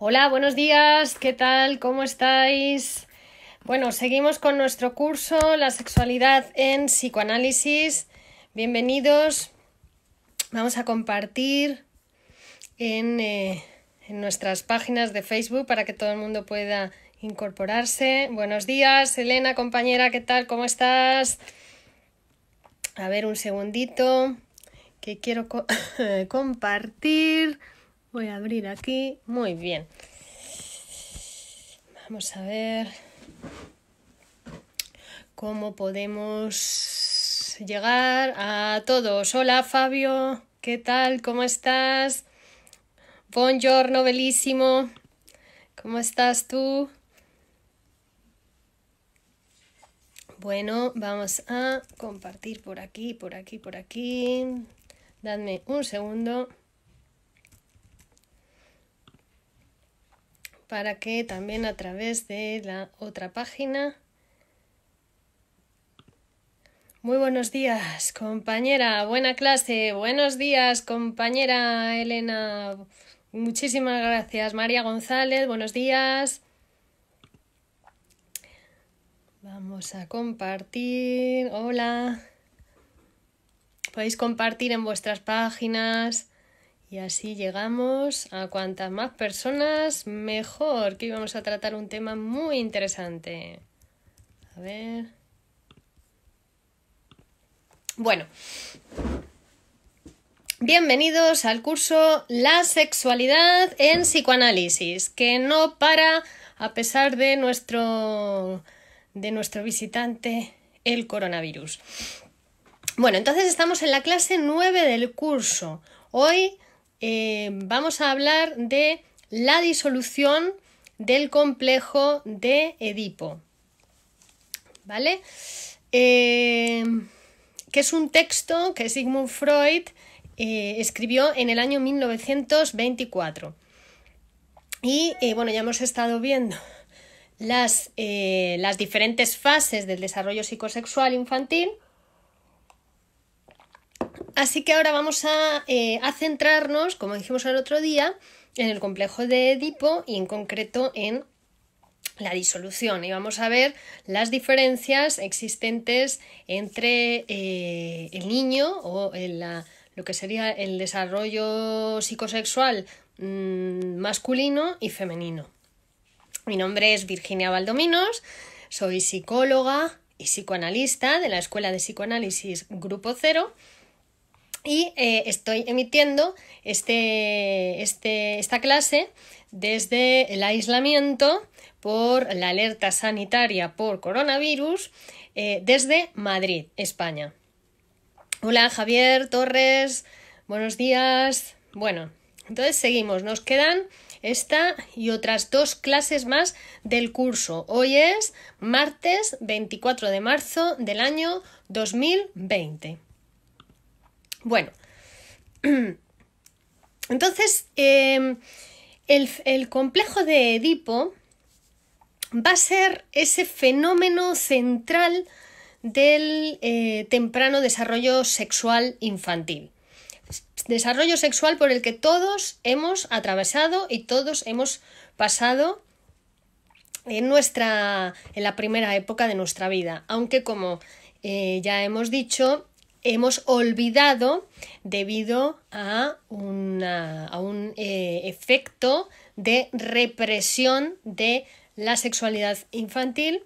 Hola, buenos días, ¿qué tal? ¿Cómo estáis? Bueno, seguimos con nuestro curso La sexualidad en psicoanálisis. Bienvenidos. Vamos a compartir eh, en, nuestras páginas de Facebook para que todo el mundo pueda incorporarse. Buenos días, Elena, compañera, ¿qué tal? ¿Cómo estás? A ver, un segundito que quiero compartir. Voy a abrir aquí. Muy bien. Vamos a ver cómo podemos llegar a todos. Hola Fabio, ¿qué tal? ¿Cómo estás? Buongiorno, belísimo. ¿Cómo estás tú? Bueno, vamos a compartir por aquí, por aquí, por aquí. Dadme un segundo. para que también a través de la otra página. Muy buenos días, compañera. Buena clase. Buenos días, compañera Elena. Muchísimas gracias. María González, buenos días. Vamos a compartir. Hola. Podéis compartir en vuestras páginas. Y así llegamos a cuantas más personas, mejor, que íbamos a tratar un tema muy interesante. A ver. Bueno. Bienvenidos al curso La sexualidad en psicoanálisis, que no para a pesar de nuestro de nuestro visitante el coronavirus. Bueno, entonces estamos en la clase 9 del curso. Hoy eh, vamos a hablar de la disolución del complejo de Edipo. ¿Vale? Eh, que es un texto que Sigmund Freud eh, escribió en el año 1924. Y bueno, ya hemos estado viendo las, las diferentes fases del desarrollo psicosexual infantil. Así que ahora vamos eh, a, centrarnos, como dijimos el otro día, en el complejo de Edipo y en concreto en la disolución y vamos a ver las diferencias existentes entre eh, el niño o lo que sería el desarrollo psicosexual mm, masculino y femenino. Mi nombre es Virginia Valdominos, soy psicóloga y psicoanalista de la Escuela de Psicoanálisis Grupo Cero y eh, estoy emitiendo este, este, esta clase desde el aislamiento por la alerta sanitaria por coronavirus eh, desde Madrid, España. Hola Javier Torres, buenos días. Bueno, entonces seguimos, nos quedan esta y otras dos clases más del curso. Hoy es martes 24 de marzo del año 2020. Bueno, entonces em, el, complejo de Edipo va a ser ese fenómeno central del eh, temprano desarrollo sexual infantil. Desarrollo sexual por el que todos hemos atravesado y todos hemos pasado en nuestra. en la primera época de nuestra vida. Aunque, como eh, ya hemos dicho, hemos olvidado debido a, a un eh, efecto de represión de la sexualidad infantil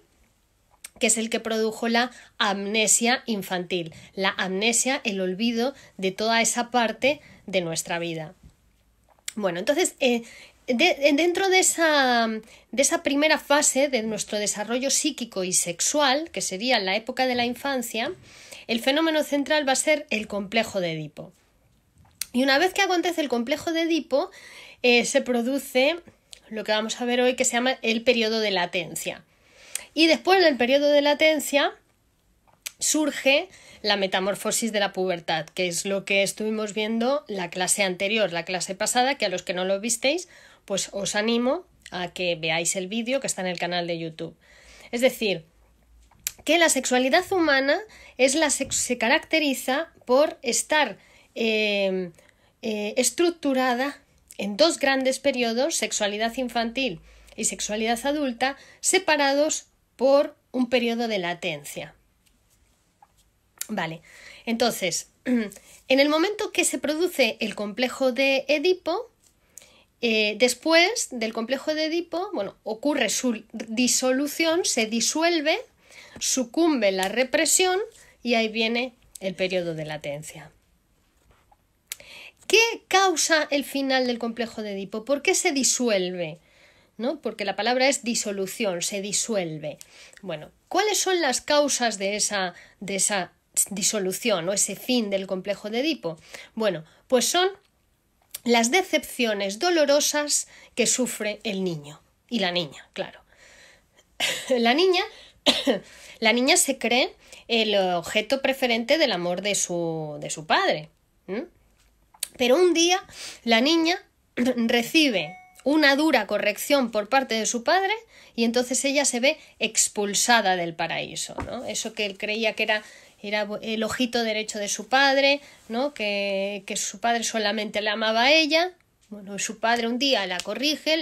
que es el que produjo la amnesia infantil, la amnesia, el olvido de toda esa parte de nuestra vida. Bueno, entonces, eh, dentro de esa primera fase de nuestro desarrollo psíquico y sexual, que sería la época de la infancia, el fenómeno central va a ser el complejo de Edipo. Y una vez que acontece el complejo de Edipo, eh, se produce lo que vamos a ver hoy que se llama el periodo de latencia. Y después del periodo de latencia surge la metamorfosis de la pubertad, que es lo que estuvimos viendo la clase anterior, la clase pasada, que a los que no lo visteis, pues os animo a que veáis el vídeo que está en el canal de YouTube. Es decir, que la sexualidad humana es la se caracteriza por estar em, eh, estructurada en dos grandes periodos, sexualidad infantil y sexualidad adulta, separados por un periodo de latencia. Vale, entonces, en el momento que se produce el complejo de Edipo, eh, después del complejo de Edipo, bueno, ocurre su disolución, se disuelve sucumbe la represión y ahí viene el periodo de latencia. ¿Qué causa el final del complejo de Edipo? ¿Por qué se disuelve? ¿No? Porque la palabra es disolución, se disuelve. Bueno, ¿cuáles son las causas de esa, de esa disolución o ese fin del complejo de Edipo? Bueno, pues son las decepciones dolorosas que sufre el niño y la niña, claro. la niña la niña se cree el objeto preferente del amor de su, de su padre. Pero un día la niña recibe una dura corrección por parte de su padre y entonces ella se ve expulsada del paraíso, ¿no? Eso que él creía que era, era el ojito derecho de su padre, ¿no? Que, que su padre solamente la amaba a ella, su padre un día la corrige,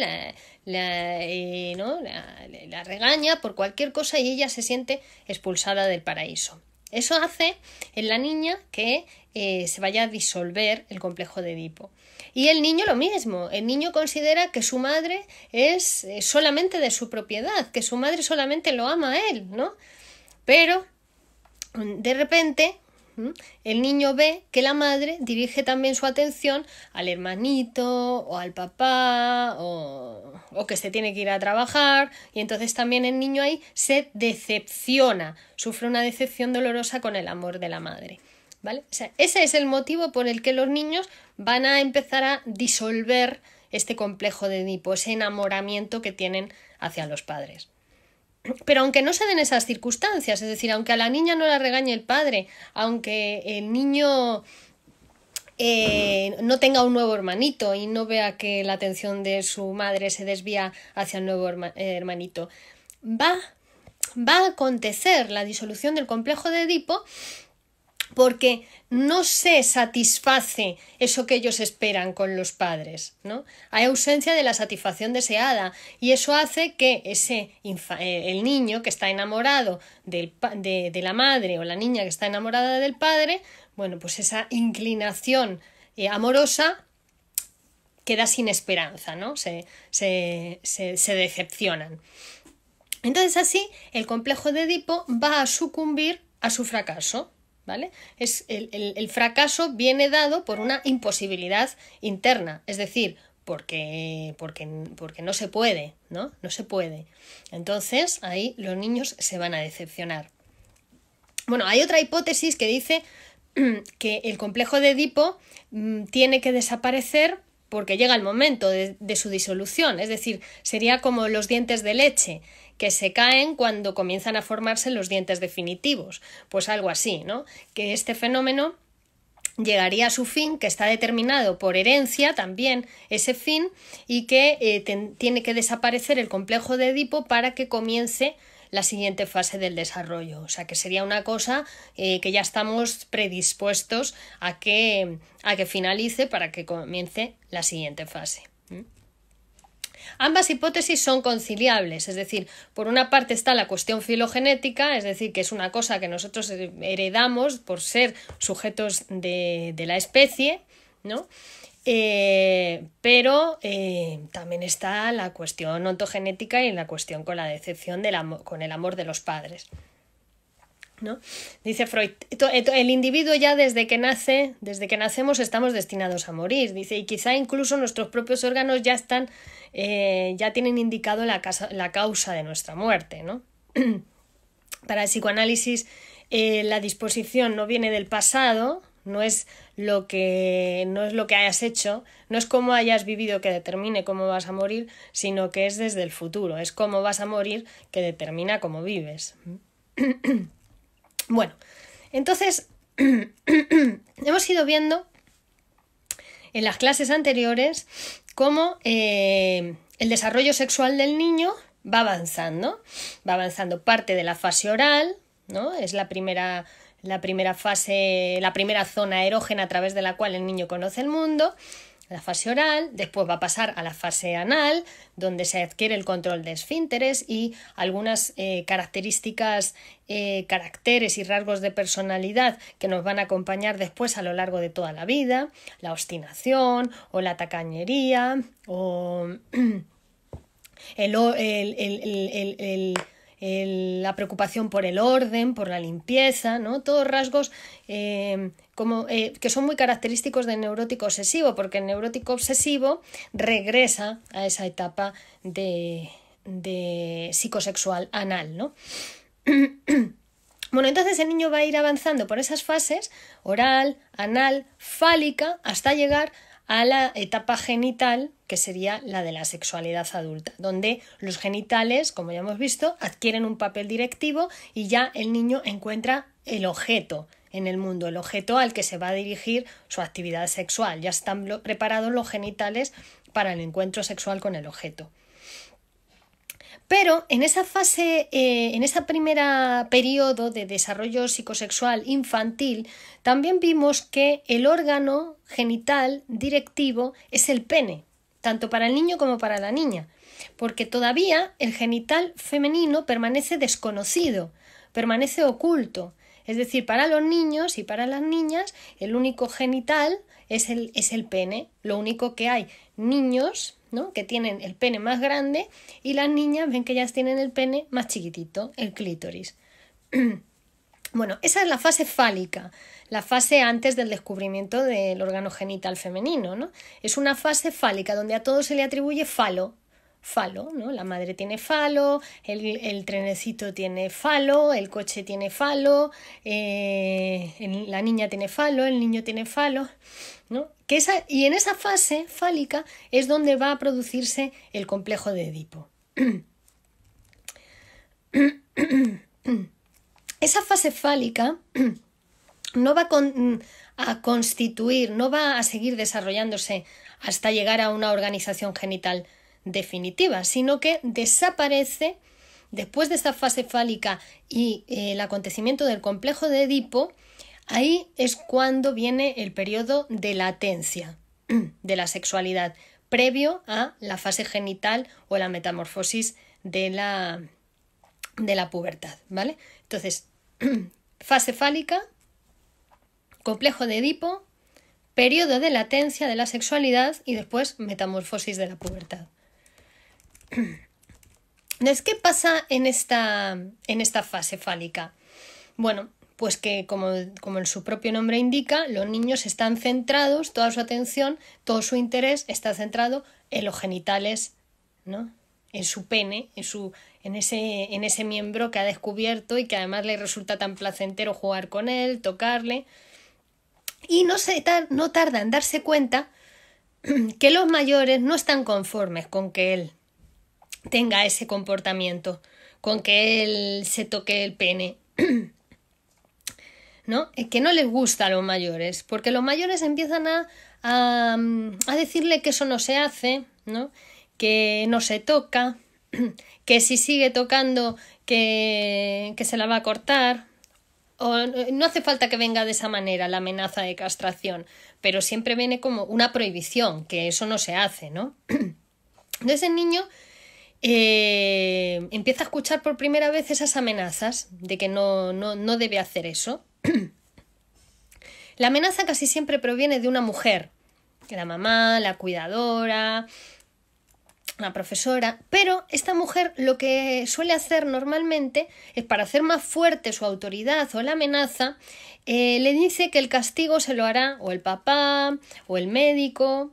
eh, la, regaña por cualquier cosa y ella se siente expulsada del paraíso. Eso hace en la niña que eh, se vaya a disolver el complejo de Edipo. Y el niño lo mismo, el niño considera que su madre es eh, solamente de su propiedad, que su madre solamente lo ama a él, ¿no? Pero de repente el niño ve que la madre dirige también su atención al hermanito o al papá o, que se tiene que ir a trabajar y entonces también el niño ahí se decepciona, sufre una decepción dolorosa con el amor de la madre. ese es el motivo por el que los niños van a empezar a disolver este complejo de Edipo, ese enamoramiento que tienen hacia los padres. Pero aunque no se den esas circunstancias, es decir, aunque a la niña no la regañe el padre, aunque el niño eh, no tenga un nuevo hermanito y no vea que la atención de su madre se desvía hacia el nuevo eh, hermanito, va, va a acontecer la disolución del complejo de Edipo porque no se satisface eso que ellos esperan con los padres, ¿no? Hay ausencia de la satisfacción deseada y eso hace que ese eh, el niño que está enamorado de, la madre o la niña que está enamorada del padre, bueno, pues esa inclinación eh, amorosa queda sin esperanza, ¿no? se decepcionan. Entonces así el complejo de Edipo va a sucumbir a su fracaso. ¿Vale? Es el, fracaso viene dado por una imposibilidad interna, es decir, porque, porque no se puede, ¿no? No se puede. Entonces ahí los niños se van a decepcionar. Bueno, hay otra hipótesis que dice que el complejo de Edipo mm, tiene que desaparecer porque llega el momento de, su disolución, es decir, sería como los dientes de leche que se caen cuando comienzan a formarse los dientes definitivos, pues algo así, ¿no? Que este fenómeno llegaría a su fin, que está determinado por herencia también ese fin, y que eh, tiene que desaparecer el complejo de Edipo para que comience la siguiente fase del desarrollo. O sea, que sería una cosa eh, que ya estamos predispuestos a que, a que finalice para que comience la siguiente fase. Ambas hipótesis son conciliables, es decir, por una parte está la cuestión filogenética, es decir, que es una cosa que nosotros heredamos por ser sujetos de, de la especie, ¿no? Eh, pero eh, también está la cuestión ontogenética y la cuestión con la decepción con el amor de los padres. ¿No? Dice Freud, el individuo ya desde que nace, desde que nacemos estamos destinados a morir, dice, y quizá incluso nuestros propios órganos ya están, eh, ya tienen indicado la, causa de nuestra muerte, ¿no? Para el psicoanálisis, la disposición no viene del pasado, no es lo que no es lo que hayas hecho, no es cómo hayas vivido que determine cómo vas a morir, sino que es desde el futuro, es cómo vas a morir que determina cómo vives. bueno, entonces hemos ido viendo en las clases anteriores cómo eh, el desarrollo sexual del niño va avanzando, va avanzando parte de la fase oral, ¿no? Es la primera la primera fase, la primera zona erógena a través de la cual el niño conoce el mundo, la fase oral, después va a pasar a la fase anal, donde se adquiere el control de esfínteres y algunas eh, características, eh, caracteres y rasgos de personalidad que nos van a acompañar después a lo largo de toda la vida, la obstinación o la tacañería o el, el la preocupación por el orden, por la limpieza, ¿no? Todos rasgos eh, como, eh, que son muy característicos del neurótico obsesivo, porque el neurótico obsesivo regresa a esa etapa de, de psicosexual anal, ¿no? Bueno, entonces el niño va a ir avanzando por esas fases, oral, anal, fálica, hasta llegar a a la etapa genital, que sería la de la sexualidad adulta, donde los genitales, como ya hemos visto, adquieren un papel directivo y ya el niño encuentra el objeto en el mundo, el objeto al que se va a dirigir su actividad sexual. Ya están preparados los genitales para el encuentro sexual con el objeto. Pero en esa fase, eh, en esa primera periodo de desarrollo psicosexual infantil, también vimos que el órgano genital directivo es el pene, tanto para el niño como para la niña, porque todavía el genital femenino permanece desconocido, permanece oculto. Es decir, para los niños y para las niñas, el único genital es el, es el pene. Lo único que hay niños que tienen el pene más grande y las niñas ven que ellas tienen el pene más chiquitito, el clítoris. Bueno, esa es la fase fálica, la fase antes del descubrimiento del órgano genital femenino, ¿no? Es una fase fálica donde a todo se le atribuye falo. Falo, ¿no? La madre tiene falo, el, trenecito tiene falo, el coche tiene falo, eh, la niña tiene falo, el niño tiene falo, ¿no? y en esa fase fálica es donde va a producirse el complejo de Edipo. esa fase fálica no va a constituir, no va a seguir desarrollándose hasta llegar a una organización genital definitiva, sino que desaparece después de esa fase fálica y eh, el acontecimiento del complejo de Edipo, Ahí es cuando viene el periodo de latencia de la sexualidad, previo a la fase genital o la metamorfosis de la, de la pubertad, ¿vale? Entonces, fase fálica, complejo de Edipo, periodo de latencia de la sexualidad y después metamorfosis de la pubertad. ¿qué pasa en esta, en esta fase fálica? Bueno, pues que, como, en su propio nombre indica, los niños están centrados, toda su atención, todo su interés está centrado en los genitales, ¿no? en su pene, en, su, en, ese, en ese miembro que ha descubierto y que además le resulta tan placentero jugar con él, tocarle. Y no, se no tarda en darse cuenta que los mayores no están conformes con que él tenga ese comportamiento, con que él se toque el pene. ¿no? Que no les gusta a los mayores, porque los mayores empiezan a, decirle que eso no se hace, Que no se toca, que si sigue tocando que, que se la va a cortar, o no hace falta que venga de esa manera la amenaza de castración, pero siempre viene como una prohibición, que eso no se hace, ¿no? Entonces el niño eh, empieza a escuchar por primera vez esas amenazas de que no, no, no debe hacer eso. la amenaza casi siempre proviene de una mujer, la mamá, la cuidadora, la profesora, pero esta mujer lo que suele hacer normalmente es para hacer más fuerte su autoridad o la amenaza, eh, le dice que el castigo se lo hará o el papá o el médico,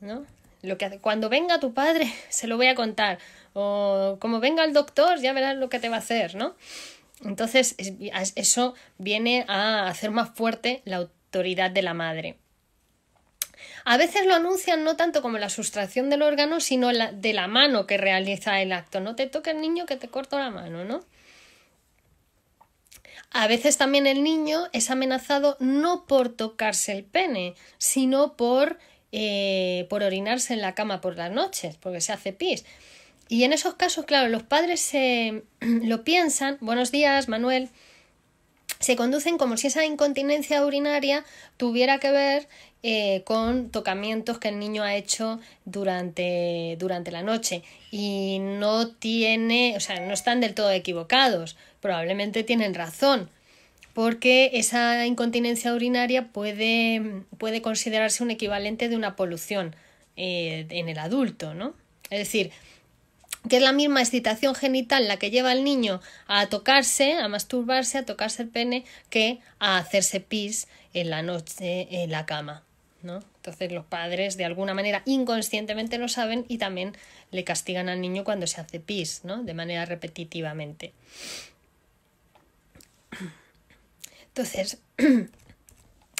¿no? Lo que cuando venga tu padre se lo voy a contar o como venga el doctor ya verás lo que te va a hacer, ¿no? Entonces, eso viene a hacer más fuerte la autoridad de la madre. A veces lo anuncian no tanto como la sustracción del órgano, sino la, de la mano que realiza el acto. No te el niño que te corto la mano, ¿no? A veces también el niño es amenazado no por tocarse el pene, sino por, eh, por orinarse en la cama por las noches, porque se hace pis. Y en esos casos, claro, los padres se lo piensan, buenos días, Manuel, se conducen como si esa incontinencia urinaria tuviera que ver eh, con tocamientos que el niño ha hecho durante, durante la noche y no tiene, o sea, no están del todo equivocados, probablemente tienen razón, porque esa incontinencia urinaria puede, puede considerarse un equivalente de una polución eh, en el adulto, ¿no? Es decir, que es la misma excitación genital la que lleva al niño a tocarse, a masturbarse, a tocarse el pene, que a hacerse pis en la noche en la cama. ¿no? Entonces los padres de alguna manera inconscientemente lo saben y también le castigan al niño cuando se hace pis, ¿no? de manera repetitivamente. Entonces,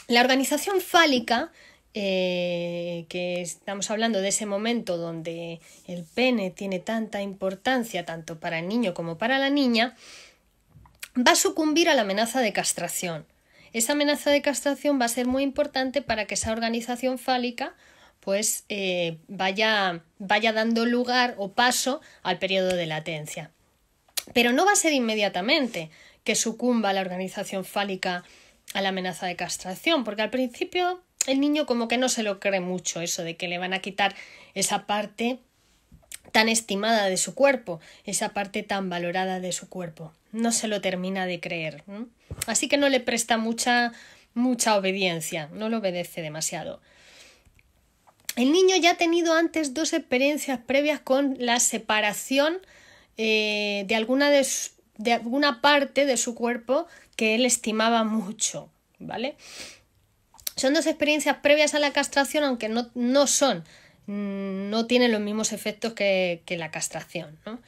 la organización fálica eh, que estamos hablando de ese momento donde el pene tiene tanta importancia tanto para el niño como para la niña, va a sucumbir a la amenaza de castración. Esa amenaza de castración va a ser muy importante para que esa organización fálica pues eh, vaya, vaya dando lugar o paso al periodo de latencia. Pero no va a ser inmediatamente que sucumba la organización fálica a la amenaza de castración, porque al principio el niño como que no se lo cree mucho eso de que le van a quitar esa parte tan estimada de su cuerpo, esa parte tan valorada de su cuerpo. No se lo termina de creer. Así que no le presta mucha, mucha obediencia, no lo obedece demasiado. El niño ya ha tenido antes dos experiencias previas con la separación eh, de, alguna de alguna parte de su cuerpo que él estimaba mucho, ¿vale? Son dos experiencias previas a la castración, aunque no, no son, mm, no tienen los mismos efectos que, la castración. ¿no?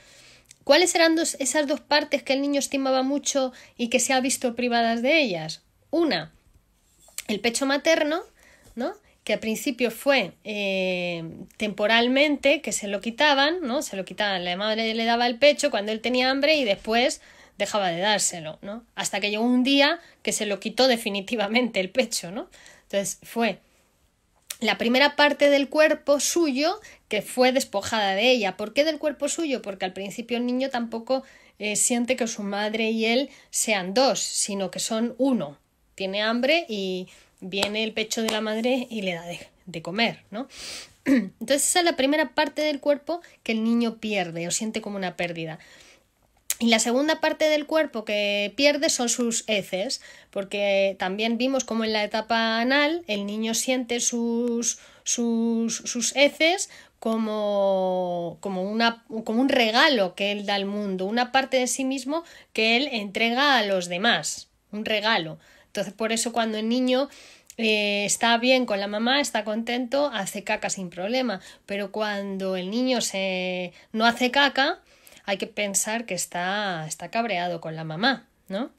¿Cuáles eran esas dos partes que el niño estimaba mucho y que se ha visto privadas de ellas? Una, el pecho materno, ¿no? que al principio fue eh, temporalmente que se lo quitaban, ¿no? Se lo quitaban, la madre le daba el pecho cuando él tenía hambre y después dejaba de dárselo, ¿no? Hasta que llegó un día que se lo quitó definitivamente el pecho, ¿no? Entonces fue la primera parte del cuerpo suyo que fue despojada de ella. ¿Por qué del cuerpo suyo? Porque al principio el niño tampoco eh, siente que su madre y él sean dos, sino que son uno. Tiene hambre y viene el pecho de la madre y le da de, comer, ¿no? Entonces esa es la primera parte del cuerpo que el niño pierde o siente como una pérdida. Y la segunda parte del cuerpo que pierde son sus heces, porque también vimos como en la etapa anal el niño siente sus, sus, sus heces como, como, una, como un regalo que él da al mundo, una parte de sí mismo que él entrega a los demás, un regalo. Entonces, por eso cuando el niño eh, está bien con la mamá, está contento, hace caca sin problema, pero cuando el niño se no hace caca, hay que pensar que está, está cabreado con la mamá, ¿no?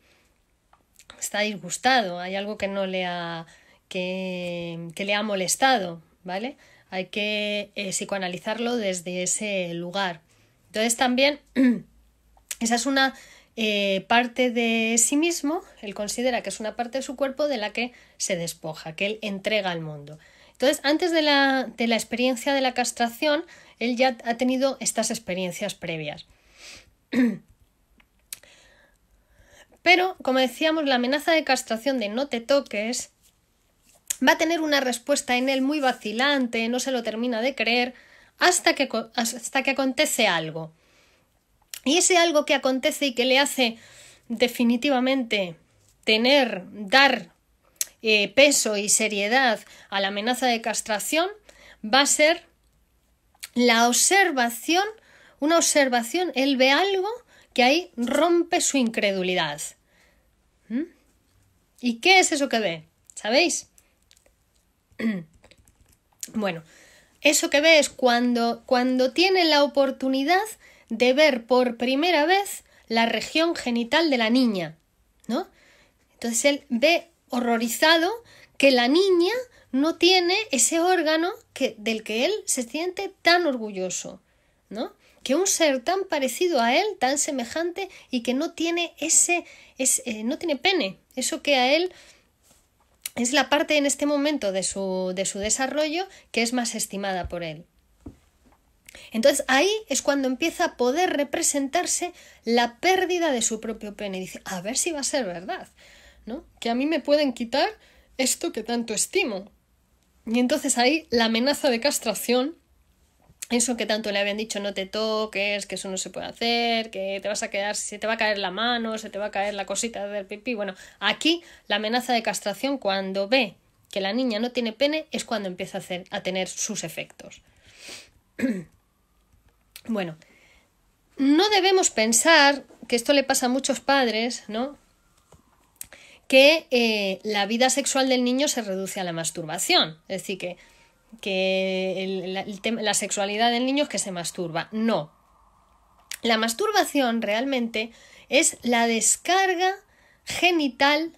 Está disgustado, hay algo que no le ha, que, le ha molestado, ¿vale? Hay que eh, psicoanalizarlo desde ese lugar. Entonces también esa es una eh, parte de sí mismo, él considera que es una parte de su cuerpo de la que se despoja, que él entrega al mundo. Entonces, antes de la, de la experiencia de la castración, él ya ha tenido estas experiencias previas. Pero, como decíamos, la amenaza de castración de no te toques va a tener una respuesta en él muy vacilante, no se lo termina de creer, hasta que, hasta que acontece algo. Y ese algo que acontece y que le hace definitivamente tener, dar eh, peso y seriedad a la amenaza de castración va a ser la observación una observación, él ve algo que ahí rompe su incredulidad. ¿Mm? ¿Y qué es eso que ve? ¿Sabéis? bueno, eso que ve es cuando, cuando tiene la oportunidad de ver por primera vez la región genital de la niña, ¿no? Entonces él ve horrorizado que la niña no tiene ese órgano que, del que él se siente tan orgulloso, ¿no? que un ser tan parecido a él, tan semejante, y que no tiene ese, eh, no tiene pene, eso que a él es la parte en este momento de su, de su desarrollo que es más estimada por él. Entonces ahí es cuando empieza a poder representarse la pérdida de su propio pene. dice, a ver si va a ser verdad, ¿no? Que a mí me pueden quitar esto que tanto estimo. Y entonces ahí la amenaza de castración eso que tanto le habían dicho no te toques, que eso no se puede hacer, que te vas a quedar, se te va a caer la mano, se te va a caer la cosita del pipí. Bueno, aquí la amenaza de castración cuando ve que la niña no tiene pene es cuando empieza a, hacer, a tener sus efectos. bueno, no debemos pensar, que esto le pasa a muchos padres, ¿no? que eh, la vida sexual del niño se reduce a la masturbación. Es decir, que que la, la sexualidad del niño es que se masturba. No. La masturbación realmente es la descarga genital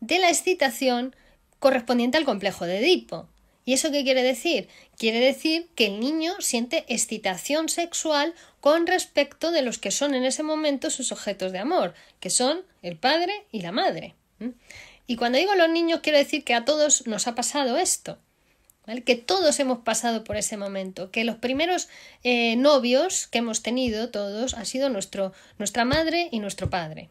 de la excitación correspondiente al complejo de Edipo. ¿Y eso qué quiere decir? Quiere decir que el niño siente excitación sexual con respecto de los que son en ese momento sus objetos de amor, que son el padre y la madre. Y cuando digo los niños, quiero decir que a todos nos ha pasado esto que todos hemos pasado por ese momento, que los primeros eh, novios que hemos tenido todos han sido nuestro, nuestra madre y nuestro padre.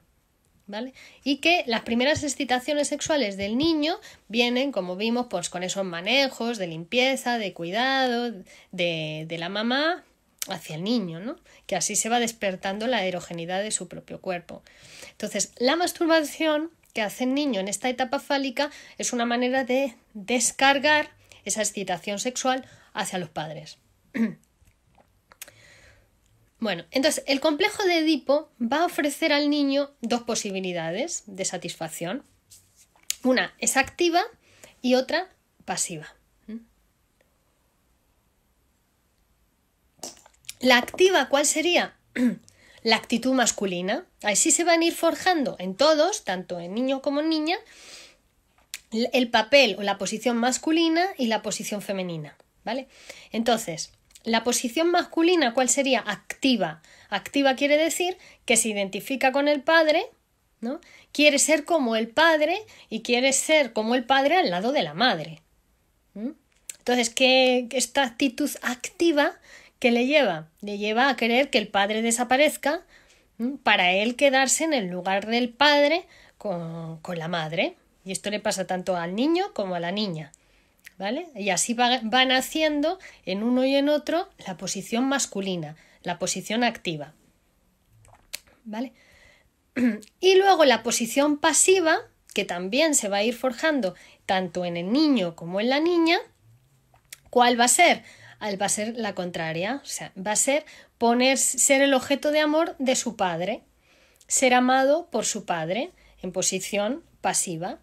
¿Vale? Y que las primeras excitaciones sexuales del niño vienen, como vimos, pues con esos manejos de limpieza, de cuidado, de, la mamá hacia el niño, ¿no? Que así se va despertando la erogenidad de su propio cuerpo. Entonces, la masturbación que hace el niño en esta etapa fálica es una manera de descargar esa excitación sexual hacia los padres. bueno, entonces el complejo de Edipo va a ofrecer al niño dos posibilidades de satisfacción. Una es activa y otra pasiva. La activa, ¿cuál sería? la actitud masculina. Así se van a ir forjando en todos, tanto en niño como en niña, el papel o la posición masculina y la posición femenina, ¿vale? Entonces, la posición masculina, ¿cuál sería? Activa. Activa quiere decir que se identifica con el padre, ¿no? Quiere ser como el padre y quiere ser como el padre al lado de la madre. Entonces, que esta actitud activa que le lleva, le lleva a querer que el padre desaparezca para él quedarse en el lugar del padre con, con la madre. Y esto le pasa tanto al niño como a la niña. ¿Vale? Y así van haciendo en uno y en otro la posición masculina, la posición activa. ¿Vale? Y luego la posición pasiva, que también se va a ir forjando tanto en el niño como en la niña, ¿cuál va a ser? va a ser la contraria, o sea, va a ser poner, ser el objeto de amor de su padre, ser amado por su padre en posición pasiva.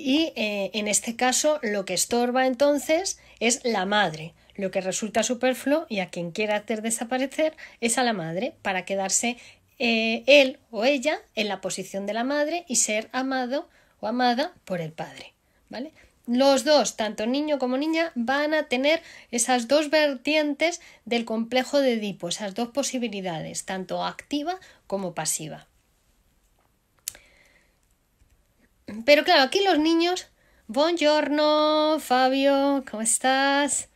Y eh, en este caso lo que estorba entonces es la madre. Lo que resulta superfluo y a quien quiera hacer desaparecer es a la madre para quedarse eh, él o ella en la posición de la madre y ser amado o amada por el padre. ¿Vale? Los dos, tanto niño como niña, van a tener esas dos vertientes del complejo de Edipo, esas dos posibilidades, tanto activa como pasiva. Pero claro, aquí los niños, buongiorno, Fabio, ¿cómo estás?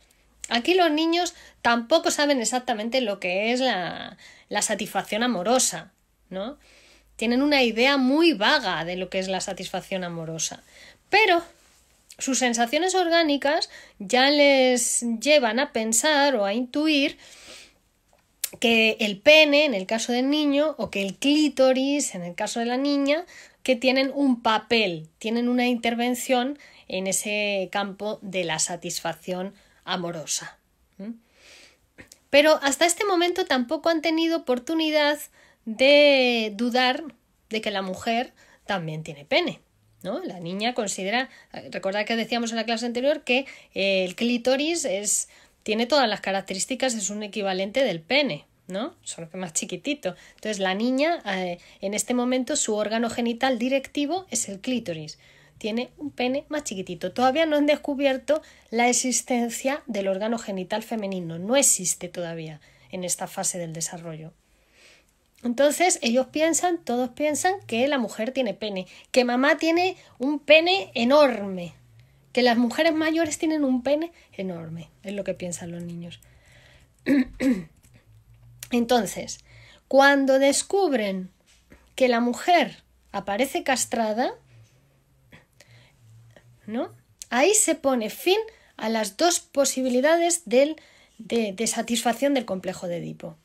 Aquí los niños tampoco saben exactamente lo que es la, la satisfacción amorosa, ¿no? Tienen una idea muy vaga de lo que es la satisfacción amorosa. Pero sus sensaciones orgánicas ya les llevan a pensar o a intuir que el pene, en el caso del niño, o que el clítoris, en el caso de la niña, que tienen un papel, tienen una intervención en ese campo de la satisfacción amorosa. Pero hasta este momento tampoco han tenido oportunidad de dudar de que la mujer también tiene pene. ¿No? La niña considera, recordad que decíamos en la clase anterior que el clítoris es, tiene todas las características, es un equivalente del pene. ¿no? Solo que más chiquitito. Entonces, la niña, eh, en este momento, su órgano genital directivo es el clítoris. Tiene un pene más chiquitito. Todavía no han descubierto la existencia del órgano genital femenino. No existe todavía en esta fase del desarrollo. Entonces, ellos piensan, todos piensan que la mujer tiene pene, que mamá tiene un pene enorme, que las mujeres mayores tienen un pene enorme, es lo que piensan los niños. Entonces, cuando descubren que la mujer aparece castrada, ¿no? Ahí se pone fin a las dos posibilidades de, de, satisfacción del complejo de Edipo.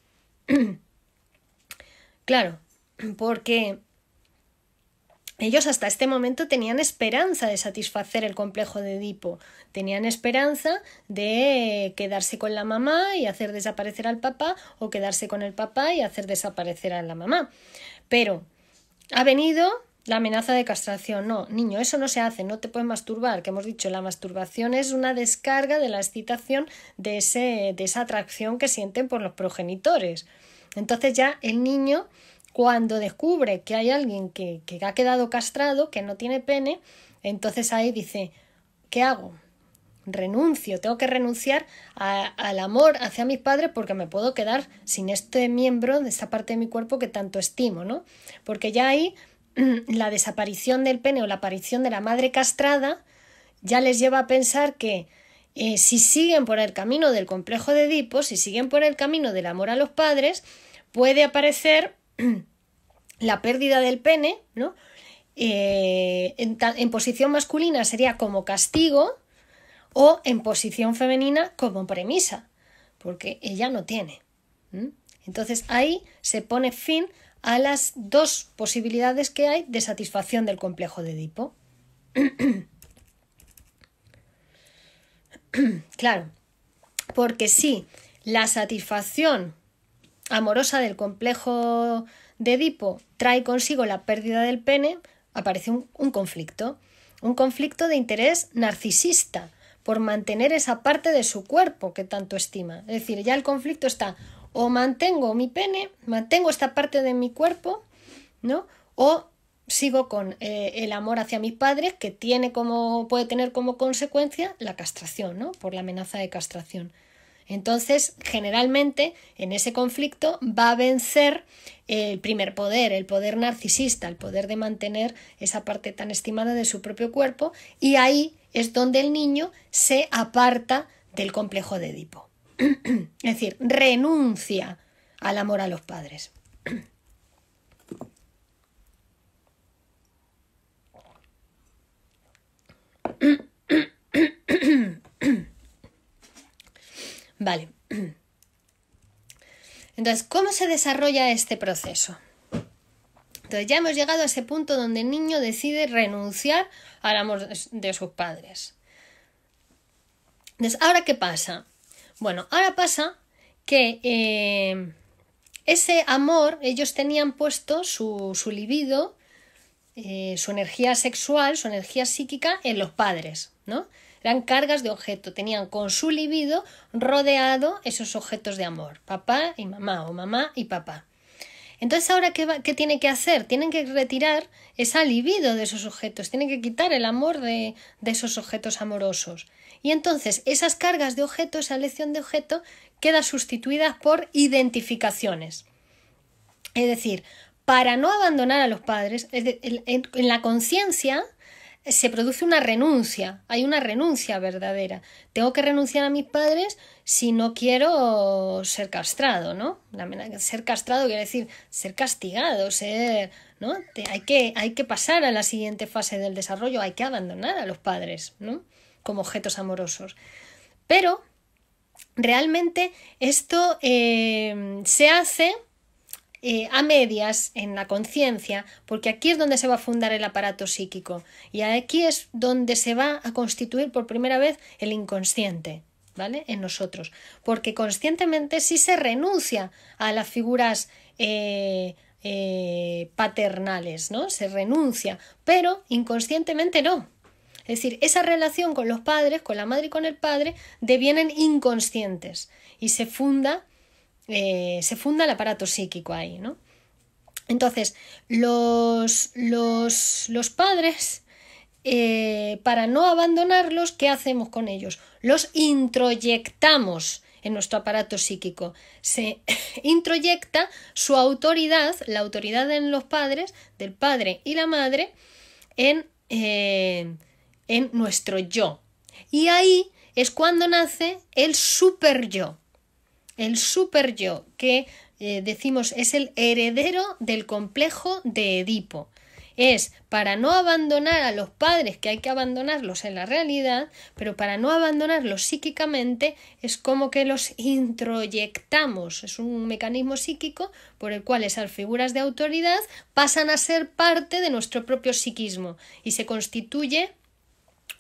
claro, porque ellos hasta este momento tenían esperanza de satisfacer el complejo de Edipo, tenían esperanza de quedarse con la mamá y hacer desaparecer al papá o quedarse con el papá y hacer desaparecer a la mamá. Pero ha venido la amenaza de castración. No, niño, eso no se hace, no te puedes masturbar, que hemos dicho, la masturbación es una descarga de la excitación de, de esa atracción que sienten por los progenitores. Entonces ya el niño cuando descubre que hay alguien que, ha quedado castrado, que no tiene pene, entonces ahí dice, ¿qué hago? renuncio, tengo que renunciar al amor hacia mis padres porque me puedo quedar sin este miembro de esta parte de mi cuerpo que tanto estimo, ¿no? Porque ya ahí la desaparición del pene o la aparición de la madre castrada ya les lleva a pensar que eh, si siguen por el camino del complejo de Edipo, si siguen por el camino del amor a los padres, puede aparecer la pérdida del pene, ¿no? Eh, en, posición masculina sería como castigo o en posición femenina como premisa, porque ella no tiene. Entonces ahí se pone fin a las dos posibilidades que hay de satisfacción del complejo de Edipo. claro, porque si la satisfacción amorosa del complejo de Edipo trae consigo la pérdida del pene, aparece un, conflicto, un conflicto de interés narcisista por mantener esa parte de su cuerpo que tanto estima. Es decir, ya el conflicto está o mantengo mi pene, mantengo esta parte de mi cuerpo, ¿no? O sigo con eh, el amor hacia mis padres que tiene como puede tener como consecuencia la castración, ¿no? Por la amenaza de castración. Entonces, generalmente en ese conflicto va a vencer el primer poder, el poder narcisista, el poder de mantener esa parte tan estimada de su propio cuerpo, y ahí es donde el niño se aparta del complejo de Edipo. es decir, renuncia al amor a los padres. Vale. Entonces, ¿cómo se desarrolla este proceso? Entonces ya hemos llegado a ese punto donde el niño decide renunciar al amor de sus padres. Entonces, ¿ahora qué pasa? Bueno, ahora pasa que eh, ese amor, ellos tenían puesto su, libido, eh, su energía sexual, su energía psíquica en los padres, ¿no? Eran cargas de objeto, tenían con su libido rodeado esos objetos de amor, papá y mamá o mamá y papá. Entonces ahora, ¿qué, va, ¿qué, tiene que hacer? Tienen que retirar esa libido de esos objetos, tienen que quitar el amor de, de esos objetos amorosos. Y entonces esas cargas de objeto, esa elección de objeto, queda sustituida por identificaciones. Es decir, para no abandonar a los padres, en la conciencia se produce una renuncia, hay una renuncia verdadera. Tengo que renunciar a mis padres si no quiero ser castrado, ¿no? Ser castrado quiere decir ser castigado, ser, ¿no? Hay que, hay que pasar a la siguiente fase del desarrollo, hay que abandonar a los padres, ¿no? Como objetos amorosos. Pero realmente esto eh, se hace eh, a medias en la conciencia, porque aquí es donde se va a fundar el aparato psíquico y aquí es donde se va a constituir por primera vez el inconsciente, ¿vale? En nosotros, porque conscientemente sí se renuncia a las figuras eh, eh, paternales, ¿no? Se renuncia, pero inconscientemente no. Es decir, esa relación con los padres, con la madre y con el padre, devienen inconscientes y se funda eh, se funda el aparato psíquico ahí, ¿no? Entonces, los, los, los padres, eh, para no abandonarlos, ¿qué hacemos con ellos? Los introyectamos en nuestro aparato psíquico. Se introyecta su autoridad, la autoridad en los padres, del padre y la madre, en, eh, en nuestro yo. Y ahí es cuando nace el super yo el super yo, que eh, decimos es el heredero del complejo de Edipo. Es para no abandonar a los padres, que hay que abandonarlos en la realidad, pero para no abandonarlos psíquicamente es como que los introyectamos. Es un mecanismo psíquico por el cual esas figuras de autoridad pasan a ser parte de nuestro propio psiquismo y se constituye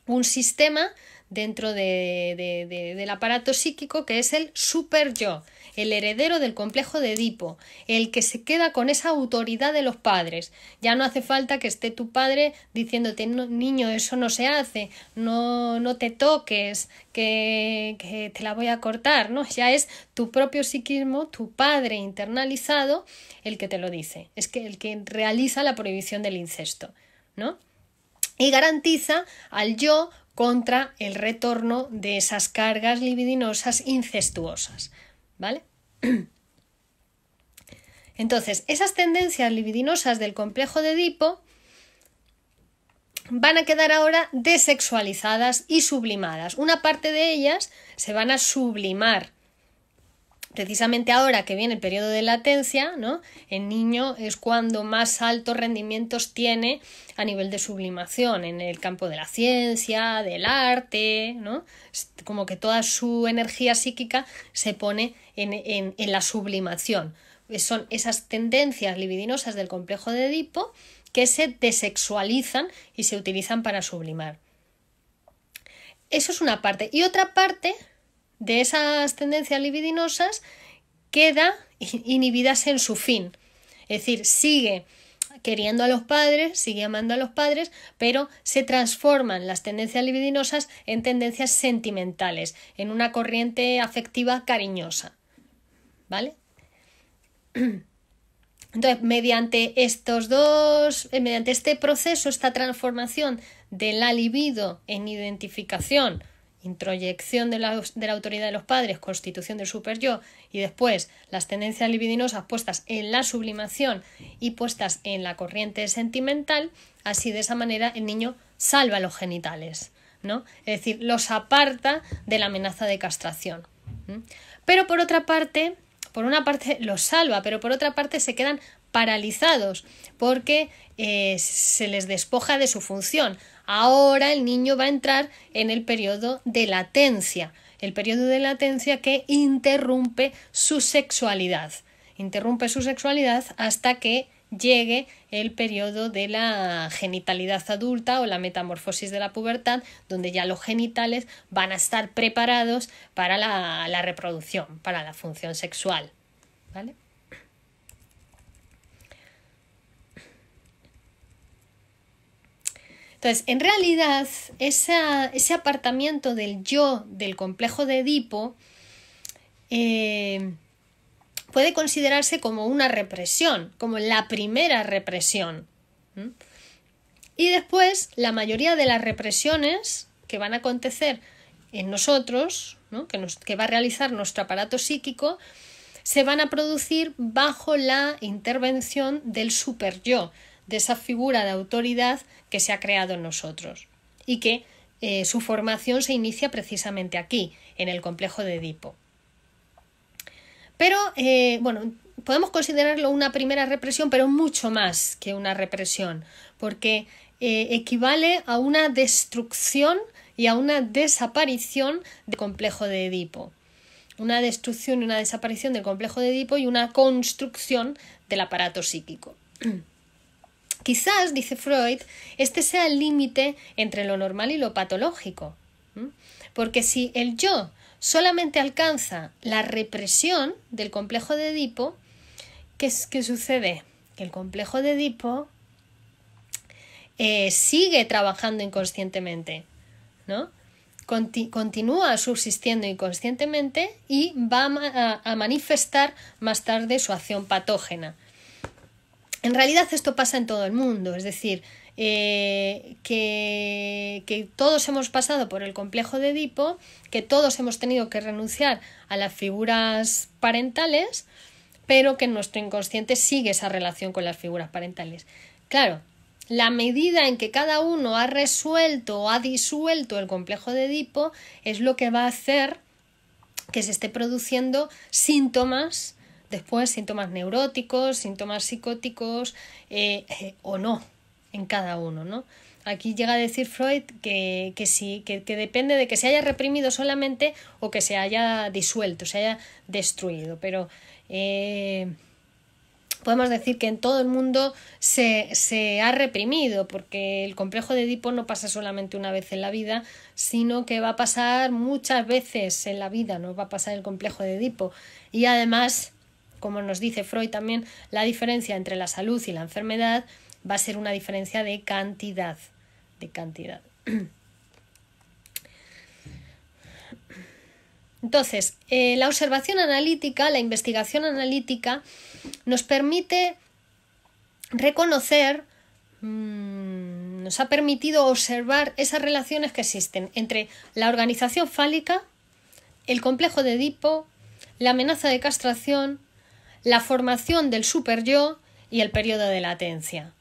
un sistema dentro de, del aparato psíquico, que es el super yo, el heredero del complejo de Edipo, el que se queda con esa autoridad de los padres. Ya no hace falta que esté tu padre diciéndote, niño, eso no se hace, no, no te toques, que, que te la voy a cortar, ¿no? Ya es tu propio psiquismo, tu padre internalizado, el que te lo dice, es que el que realiza la prohibición del incesto, ¿no? y garantiza al yo contra el retorno de esas cargas libidinosas incestuosas. ¿Vale? Entonces, esas tendencias libidinosas del complejo de Edipo van a quedar ahora desexualizadas y sublimadas. Una parte de ellas se van a sublimar precisamente ahora que viene el periodo de latencia, ¿no? En niño es cuando más altos rendimientos tiene a nivel de sublimación, en el campo de la ciencia, del arte, ¿no? como que toda su energía psíquica se pone en, en la sublimación. Son esas tendencias libidinosas del complejo de Edipo que se desexualizan y se utilizan para sublimar. Eso es una parte. Y otra parte de esas tendencias libidinosas queda inhibidas en su fin. Es decir, sigue queriendo a los padres, sigue amando a los padres, pero se transforman las tendencias libidinosas en tendencias sentimentales, en una corriente afectiva cariñosa. ¿Vale? Entonces, mediante estos dos, eh, mediante este proceso, esta transformación de la libido en identificación introyección de la, autoridad de los padres, constitución del superyo y después las tendencias libidinosas puestas en la sublimación y puestas en la corriente sentimental, así de esa manera el niño salva los genitales, ¿no? Es decir, los aparta de la amenaza de castración. Pero por otra parte, por una parte los salva, pero por otra parte se quedan paralizados porque eh, se les despoja de su función. Ahora el niño va a entrar en el periodo de latencia, el periodo de latencia que interrumpe su sexualidad. Interrumpe su sexualidad hasta que llegue el periodo de la genitalidad adulta o la metamorfosis de la pubertad, donde ya los genitales van a estar preparados para la, reproducción, para la función sexual. ¿Vale? Entonces, en realidad, ese apartamiento del yo del complejo de Edipo eh, puede considerarse como una represión, como la primera represión. Y después, la mayoría de las represiones que van a acontecer en nosotros, que, que va a realizar nuestro aparato psíquico, se van a producir bajo la intervención del super yo, de esa figura de autoridad que se ha creado en nosotros y que eh, su formación se inicia precisamente aquí, en el complejo de Edipo. Pero, eh, bueno, podemos considerarlo una primera represión, pero mucho más que una represión, porque eh, equivale a una destrucción y a una desaparición del complejo de Edipo. Una destrucción y una desaparición del complejo de Edipo y una construcción del aparato psíquico. Quizás, dice Freud, este sea el límite entre lo normal y lo patológico. Porque si el yo solamente alcanza la represión del complejo de Edipo, ¿qué, sucede? Que el complejo de Edipo eh, sigue trabajando inconscientemente, ¿no? continúa subsistiendo inconscientemente y va a manifestar más tarde su acción patógena. En realidad esto pasa en todo el mundo, es decir, eh, que, todos hemos pasado por el complejo de Edipo, que todos hemos tenido que renunciar a las figuras parentales, pero que nuestro inconsciente sigue esa relación con las figuras parentales. Claro, la medida en que cada uno ha resuelto o ha disuelto el complejo de Edipo es lo que va a hacer que se esté produciendo síntomas Después, síntomas neuróticos, síntomas psicóticos eh, eh, o no en cada uno, ¿no? Aquí llega a decir Freud que, sí, que, depende de que se haya reprimido solamente o que se haya disuelto, se haya destruido. Pero eh, podemos decir que en todo el mundo se, ha reprimido, porque el complejo de Edipo no pasa solamente una vez en la vida, sino que va a pasar muchas veces en la vida, no va a pasar el complejo de Edipo. Y además como nos dice Freud también, la diferencia entre la salud y la enfermedad va a ser una diferencia de cantidad, de cantidad. Entonces, eh, la observación analítica, la investigación analítica, nos permite reconocer, mm, nos ha permitido observar esas relaciones que existen entre la organización fálica, el complejo de Edipo, la amenaza de castración, la formación del super yo y el periodo de latencia.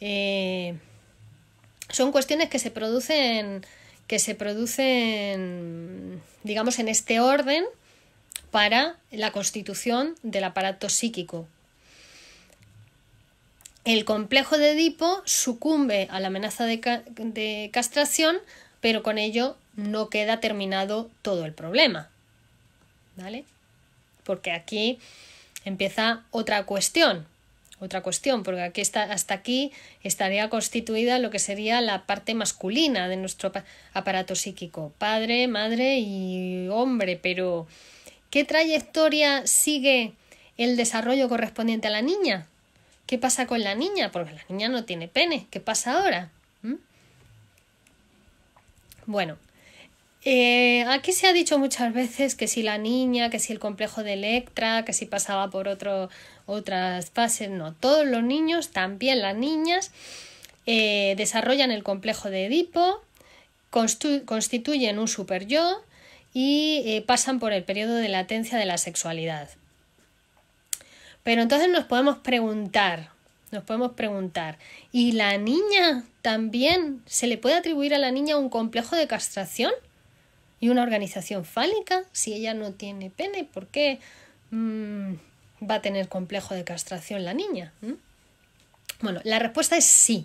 Eh, son cuestiones que se producen, que se producen, digamos, en este orden para la constitución del aparato psíquico. El complejo de Edipo sucumbe a la amenaza de, de castración, pero con ello no queda terminado todo el problema. ¿Vale? porque aquí empieza otra cuestión, otra cuestión, porque aquí está, hasta aquí estaría constituida lo que sería la parte masculina de nuestro aparato psíquico, padre, madre y hombre, pero ¿qué trayectoria sigue el desarrollo correspondiente a la niña? ¿Qué pasa con la niña? Porque la niña no tiene pene, ¿qué pasa ahora? ¿Mm? Bueno, eh, aquí se ha dicho muchas veces que si la niña, que si el complejo de Electra, que si pasaba por otro, otras fases, no. Todos los niños, también las niñas, eh, desarrollan el complejo de Edipo, constituyen un super yo y eh, pasan por el periodo de latencia de la sexualidad. Pero entonces nos podemos preguntar, nos podemos preguntar, ¿y la niña también se le puede atribuir a la niña un complejo de castración? ¿Y una organización fálica? Si ella no tiene pene, ¿por qué mm, va a tener complejo de castración la niña? Bueno, la respuesta es sí.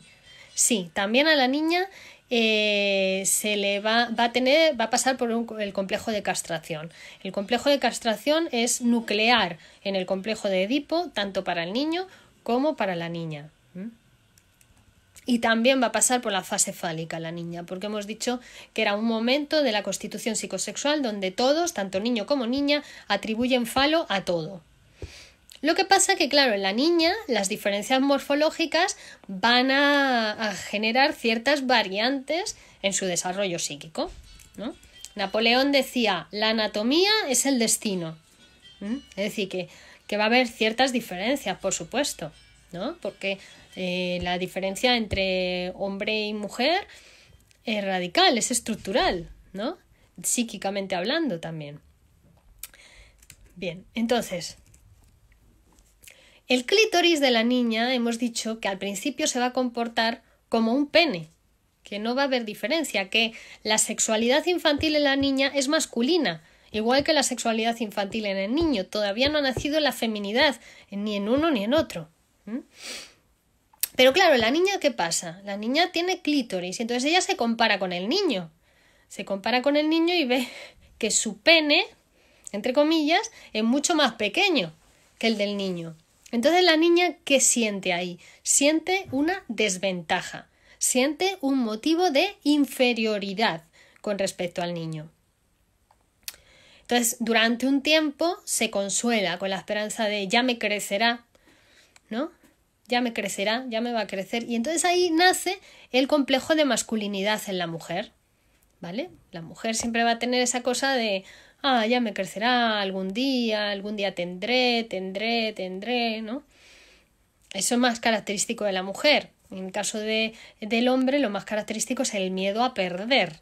Sí, también a la niña eh, se le va, va, a tener, va a pasar por el complejo de castración. El complejo de castración es nuclear en el complejo de Edipo, tanto para el niño como para la niña. Y también va a pasar por la fase fálica la niña, porque hemos dicho que era un momento de la constitución psicosexual donde todos, tanto niño como niña, atribuyen falo a todo. Lo que pasa que, claro, en la niña las diferencias morfológicas van a, generar ciertas variantes en su desarrollo psíquico. Napoleón decía, la anatomía es el destino. Es decir, que, que va a haber ciertas diferencias, por supuesto. ¿no? Porque eh, la diferencia entre hombre y mujer es radical, es estructural, ¿no? Psíquicamente hablando también. Bien, entonces, el clítoris de la niña hemos dicho que al principio se va a comportar como un pene, que no va a haber diferencia, que la sexualidad infantil en la niña es masculina, igual que la sexualidad infantil en el niño, todavía no ha nacido la feminidad ni en uno ni en otro. Pero claro, la niña, ¿qué pasa? La niña tiene clítoris, y entonces ella se compara con el niño. Se compara con el niño y ve que su pene, entre comillas, es mucho más pequeño que el del niño. Entonces la niña, ¿qué siente ahí? Siente una desventaja, siente un motivo de inferioridad con respecto al niño. Entonces, durante un tiempo se consuela con la esperanza de ya me crecerá, ¿no? Ya me crecerá, ya me va a crecer. Y entonces ahí nace el complejo de masculinidad en la mujer, ¿vale? La mujer siempre va a tener esa cosa de, ah, ya me crecerá algún día, algún día tendré, tendré, tendré, ¿no? Eso es más característico de la mujer. En el caso de, del hombre, lo más característico es el miedo a perder,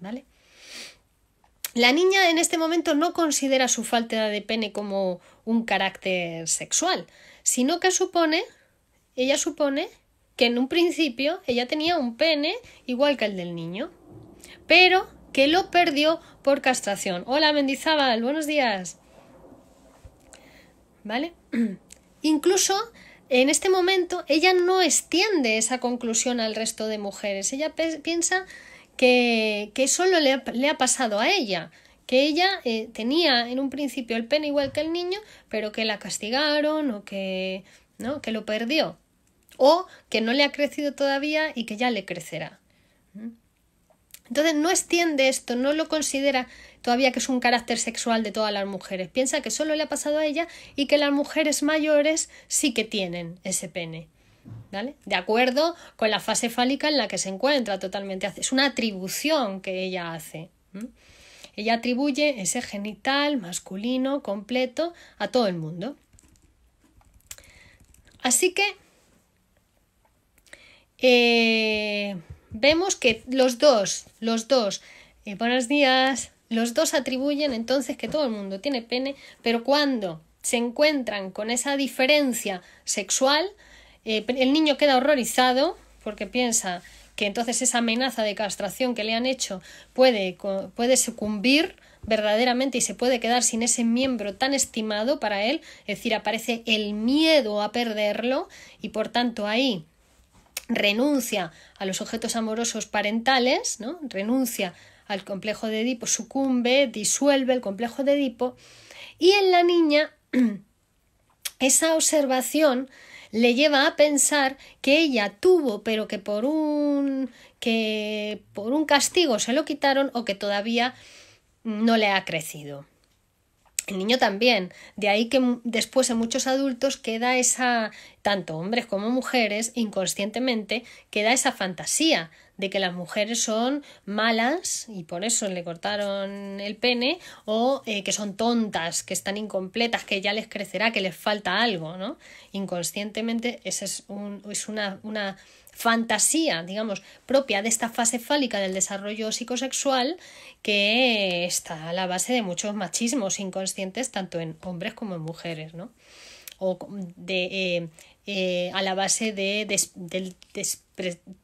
¿vale? La niña en este momento no considera su falta de pene como un carácter sexual, sino que supone, ella supone que en un principio ella tenía un pene igual que el del niño, pero que lo perdió por castración. Hola Mendizábal, buenos días. ¿Vale? Incluso en este momento ella no extiende esa conclusión al resto de mujeres. Ella piensa que, que solo le ha pasado a ella que ella eh, tenía en un principio el pene igual que el niño, pero que la castigaron o que, ¿no? que lo perdió, o que no le ha crecido todavía y que ya le crecerá. ¿Mm? Entonces no extiende esto, no lo considera todavía que es un carácter sexual de todas las mujeres. Piensa que solo le ha pasado a ella y que las mujeres mayores sí que tienen ese pene. ¿Vale? De acuerdo con la fase fálica en la que se encuentra totalmente. Es una atribución que ella hace. Ella atribuye ese genital masculino completo a todo el mundo. Así que eh, vemos que los dos, los dos, eh, buenos días, los dos atribuyen entonces que todo el mundo tiene pene, pero cuando se encuentran con esa diferencia sexual, eh, el niño queda horrorizado porque piensa que entonces esa amenaza de castración que le han hecho puede, puede sucumbir verdaderamente y se puede quedar sin ese miembro tan estimado para él, es decir, aparece el miedo a perderlo y por tanto ahí renuncia a los objetos amorosos parentales, ¿no? renuncia al complejo de Edipo, sucumbe, disuelve el complejo de Edipo y en la niña esa observación le lleva a pensar que ella tuvo, pero que por un que por un castigo se lo quitaron o que todavía no le ha crecido. El niño también, de ahí que después en muchos adultos queda esa, tanto hombres como mujeres, inconscientemente, queda esa fantasía de que las mujeres son malas y por eso le cortaron el pene o eh, que son tontas, que están incompletas, que ya les crecerá, que les falta algo, ¿no? Inconscientemente esa es, es una, fantasía, digamos, propia de esta fase fálica del desarrollo psicosexual que está a la base de muchos machismos inconscientes tanto en hombres como en mujeres, ¿no? O de, eh, eh, a la base de, del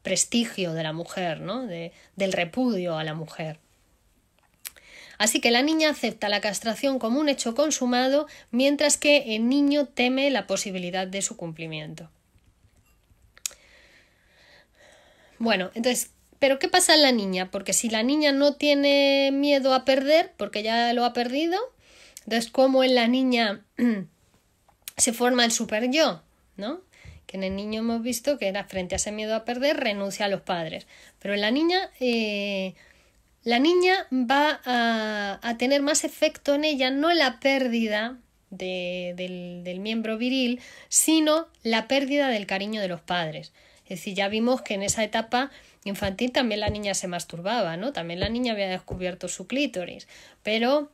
prestigio de la mujer, ¿no? del repudio a la mujer. Así que la niña acepta la castración como un hecho consumado, mientras que el niño teme la posibilidad de su cumplimiento. Bueno, entonces, ¿pero qué pasa en la niña? Porque si la niña no tiene miedo a perder, porque ya lo ha perdido, entonces, ¿cómo en la niña se forma el super yo? ¿No? que en el niño hemos visto que era frente a ese miedo a perder, renuncia a los padres. Pero en la niña, eh, la niña va a, tener más efecto en ella, no la pérdida del, del miembro viril, sino la pérdida del cariño de los padres. Es decir, ya vimos que en esa etapa infantil también la niña se masturbaba, ¿no? También la niña había descubierto su clítoris, pero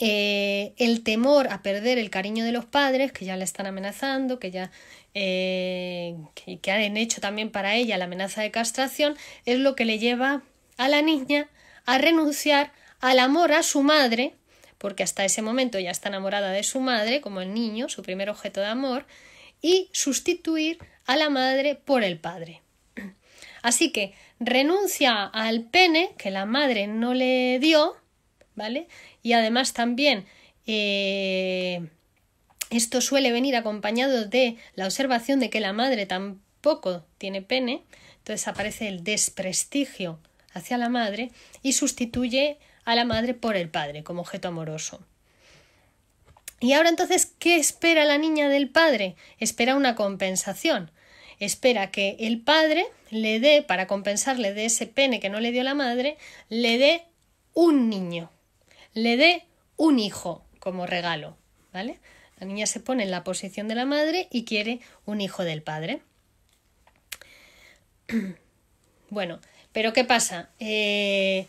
eh, el temor a perder el cariño de los padres, que ya la están amenazando, que ya eh, que han hecho también para ella la amenaza de castración, es lo que le lleva a la niña a renunciar al amor a su madre, porque hasta ese momento ya está enamorada de su madre, como el niño, su primer objeto de amor, y sustituir a la madre por el padre. Así que renuncia al pene que la madre no le dio, y además también eh, esto suele venir acompañado de la observación de que la madre tampoco tiene pene, entonces aparece el desprestigio hacia la madre y sustituye a la madre por el padre como objeto amoroso. Y ahora entonces, ¿qué espera la niña del padre? Espera una compensación. Espera que el padre le dé, para compensarle de ese pene que no le dio la madre, le dé un niño le dé un hijo como regalo, ¿vale? La niña se pone en la posición de la madre y quiere un hijo del padre. Bueno, pero ¿qué pasa? Eh,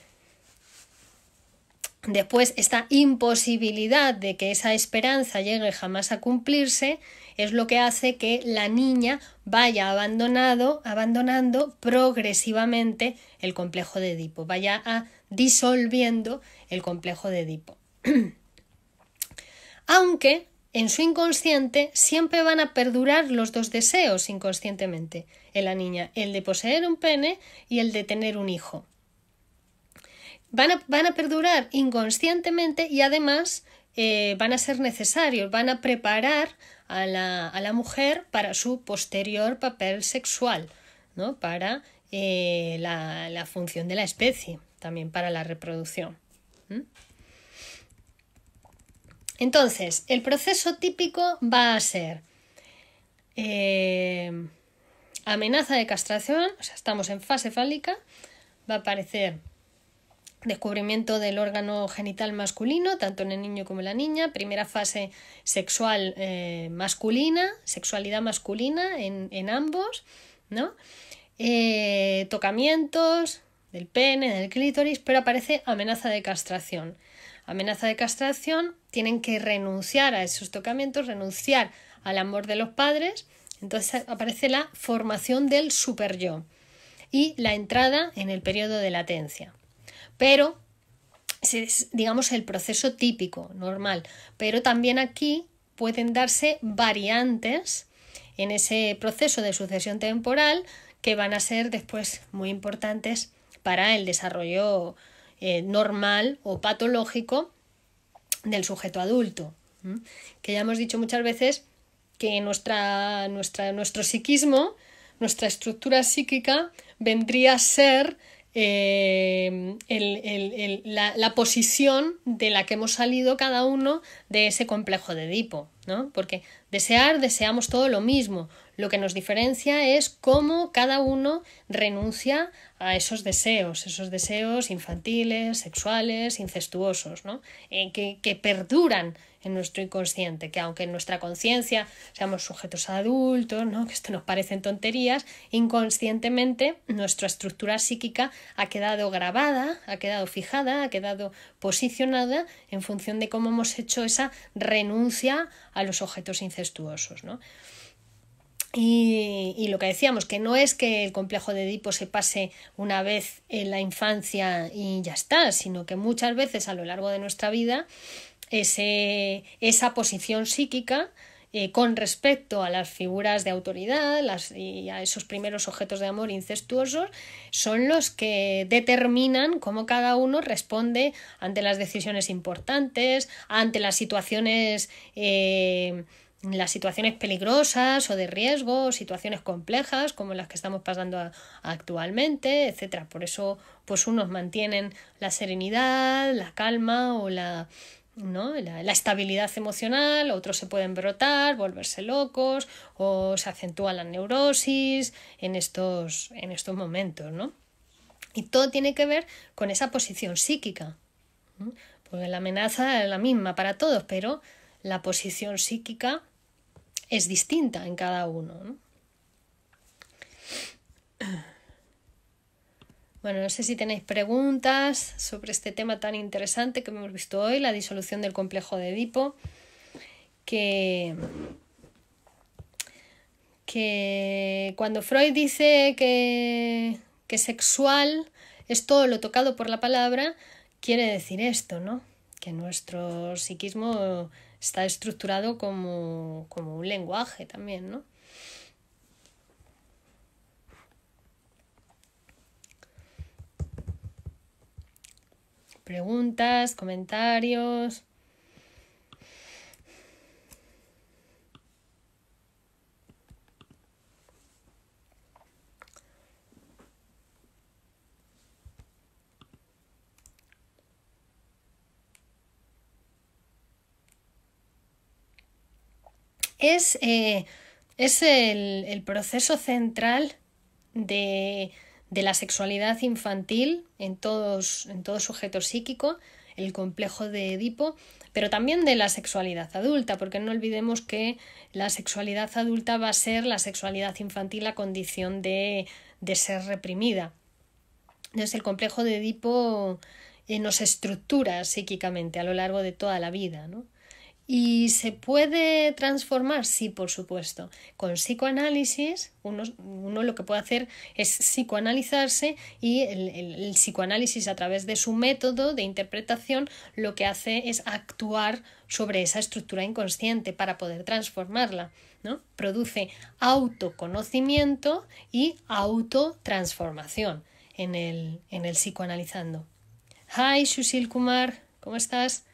después, esta imposibilidad de que esa esperanza llegue jamás a cumplirse es lo que hace que la niña vaya abandonado, abandonando progresivamente el complejo de Edipo, vaya a disolviendo el complejo de Edipo. Aunque en su inconsciente siempre van a perdurar los dos deseos inconscientemente en la niña, el de poseer un pene y el de tener un hijo van a, perdurar inconscientemente y además eh, van a ser necesarios, van a preparar a la, mujer para su posterior papel sexual, ¿no? para eh, la, función de la especie, también para la reproducción. Entonces, el proceso típico va a ser eh, amenaza de castración, o sea, estamos en fase fálica, va a aparecer descubrimiento del órgano genital masculino, tanto en el niño como en la niña, primera fase sexual eh, masculina, sexualidad masculina en, ambos, ¿no? Eh, tocamientos del pene, del clítoris, pero aparece amenaza de castración. Amenaza de castración, tienen que renunciar a esos tocamientos, renunciar al amor de los padres, entonces aparece la formación del superyo y la entrada en el periodo de latencia. Pero es, digamos, el proceso típico, normal. Pero también aquí pueden darse variantes en ese proceso de sucesión temporal que van a ser después muy importantes para el desarrollo eh, normal o patológico del sujeto adulto. Que ya hemos dicho muchas veces que nuestro psiquismo, nuestra estructura psíquica, vendría a ser eh, la, la, posición de la que hemos salido cada uno de ese complejo de Edipo, ¿no? Porque desear, deseamos todo lo mismo. Lo que nos diferencia es cómo cada uno renuncia a esos deseos, esos deseos infantiles, sexuales, incestuosos, ¿no? Eh, que, perduran en nuestro inconsciente, que aunque en nuestra conciencia seamos sujetos a adultos, ¿no? que esto nos parecen tonterías, inconscientemente nuestra estructura psíquica ha quedado grabada, ha quedado fijada, ha quedado posicionada en función de cómo hemos hecho esa renuncia a los objetos incestuosos. Y, lo que decíamos, que no es que el complejo de Edipo se pase una vez en la infancia y ya está, sino que muchas veces a lo largo de nuestra vida esa posición psíquica eh, con respecto a las figuras de autoridad las, y a esos primeros objetos de amor incestuosos son los que determinan cómo cada uno responde ante las decisiones importantes, ante las situaciones. Eh, las situaciones peligrosas o de riesgo, situaciones complejas como las que estamos pasando actualmente, etcétera. Por eso, pues unos mantienen la serenidad, la calma o la La, estabilidad emocional, otros se pueden brotar, volverse locos o se acentúa la neurosis en estos, en estos momentos, ¿no? Y todo tiene que ver con esa posición psíquica, porque la amenaza es la misma para todos, pero la posición psíquica es distinta en cada uno. Bueno, no sé si tenéis preguntas sobre este tema tan interesante que hemos visto hoy, la disolución del complejo de Edipo, que, cuando Freud dice que, que sexual es todo lo tocado por la palabra, quiere decir esto, ¿no? Que nuestro psiquismo está estructurado como, como un lenguaje también, ¿no? Preguntas, comentarios. es, eh, el, proceso central de, la sexualidad infantil en, todo sujeto psíquico, el complejo de Edipo, pero también de la sexualidad adulta, porque no olvidemos que la sexualidad adulta va a ser la sexualidad infantil a condición de, ser reprimida. Entonces el complejo de Edipo eh, nos estructura psíquicamente a lo largo de toda la vida, ¿no? ¿Y se puede transformar? Sí, por supuesto. Con psicoanálisis, uno, lo que puede hacer es psicoanalizarse y el, psicoanálisis a través de su método de interpretación lo que hace es actuar sobre esa estructura inconsciente para poder transformarla. ¿no? Produce autoconocimiento y autotransformación en el, en el psicoanalizando. Hi, Sushil Kumar, ¿cómo estás?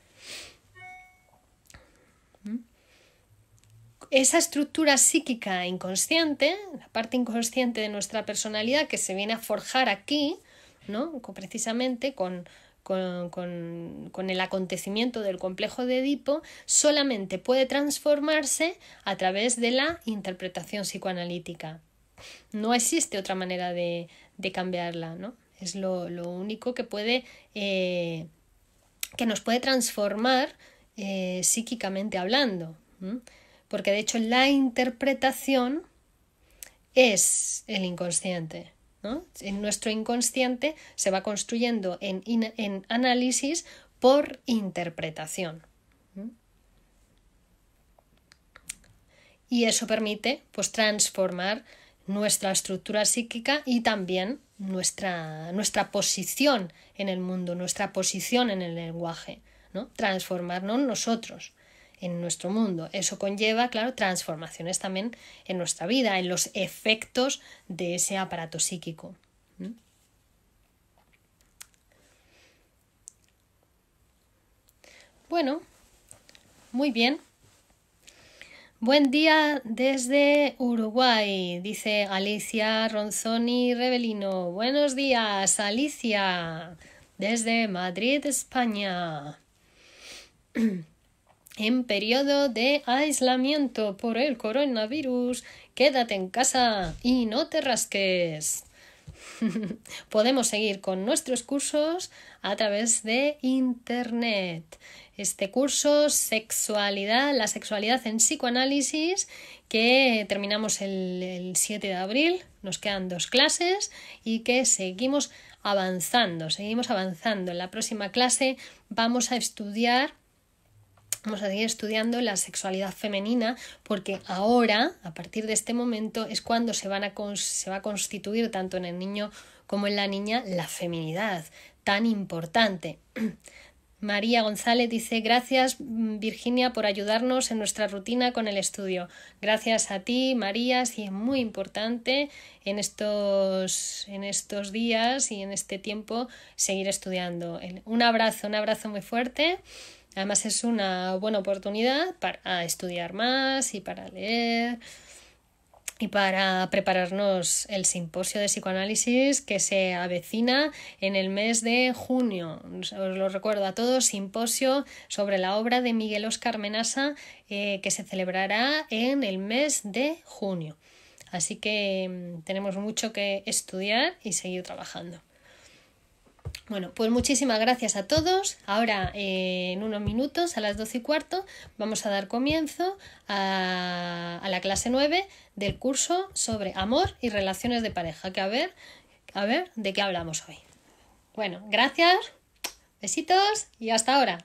esa estructura psíquica inconsciente, la parte inconsciente de nuestra personalidad que se viene a forjar aquí, ¿no? precisamente con, el acontecimiento del complejo de Edipo, solamente puede transformarse a través de la interpretación psicoanalítica. No existe otra manera de, cambiarla, ¿no? Es lo, único que puede. Eh, que nos puede transformar eh, psíquicamente hablando porque de hecho la interpretación es el inconsciente. En nuestro inconsciente se va construyendo en, análisis por interpretación. Y eso permite pues, transformar nuestra estructura psíquica y también nuestra, nuestra posición en el mundo, nuestra posición en el lenguaje, ¿no? transformarnos nosotros en nuestro mundo. Eso conlleva, claro, transformaciones también en nuestra vida, en los efectos de ese aparato psíquico. Bueno, muy bien. Buen día desde Uruguay, dice Alicia Ronzoni Revelino. Buenos días, Alicia, desde Madrid, España. en periodo de aislamiento por el coronavirus. Quédate en casa y no te rasques. Podemos seguir con nuestros cursos a través de Internet. Este curso, Sexualidad, la sexualidad en psicoanálisis, que terminamos el, el 7 de abril, nos quedan dos clases y que seguimos avanzando, seguimos avanzando. En la próxima clase vamos a estudiar vamos a seguir estudiando la sexualidad femenina porque ahora, a partir de este momento, es cuando se, van a se va a constituir tanto en el niño como en la niña la feminidad tan importante. María González dice gracias mm, Virginia por ayudarnos en nuestra rutina con el estudio. Gracias a ti, María, sí es muy importante en estos, en estos días y en este tiempo seguir estudiando. Un abrazo, un abrazo muy fuerte. Además es una buena oportunidad para estudiar más y para leer y para prepararnos el simposio de psicoanálisis que se avecina en el mes de junio. Os lo recuerdo a todos, simposio sobre la obra de Miguel Oscar Menasa eh, que se celebrará en el mes de junio. Así que mm, tenemos mucho que estudiar y seguir trabajando. Bueno, pues muchísimas gracias a todos. Ahora, eh, en unos minutos, a las 12 y cuarto, vamos a dar comienzo a, la clase 9 del curso sobre amor y relaciones de pareja. Que a ver, a ver de qué hablamos hoy. Bueno, gracias, besitos y hasta ahora.